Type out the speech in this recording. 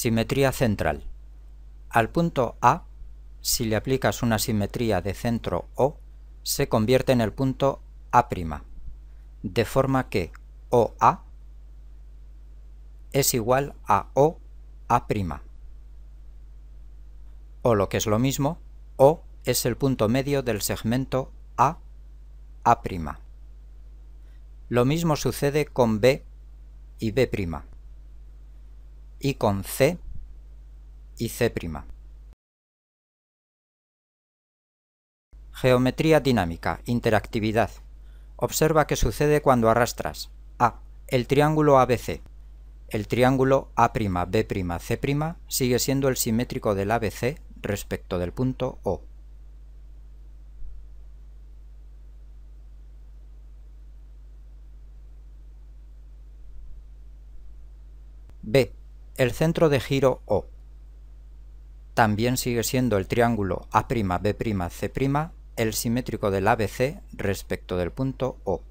Simetría central. Al punto A, si le aplicas una simetría de centro O, se convierte en el punto A', de forma que OA es igual a OA'. O lo que es lo mismo, O es el punto medio del segmento AA'. Lo mismo sucede con B y B' y con C y C'. Geometría dinámica, interactividad. Observa qué sucede cuando arrastras A. El triángulo ABC. El triángulo A', B', C' sigue siendo el simétrico del ABC respecto del punto O. B el centro de giro O. También sigue siendo el triángulo A', B', C', el simétrico del ABC respecto del punto O.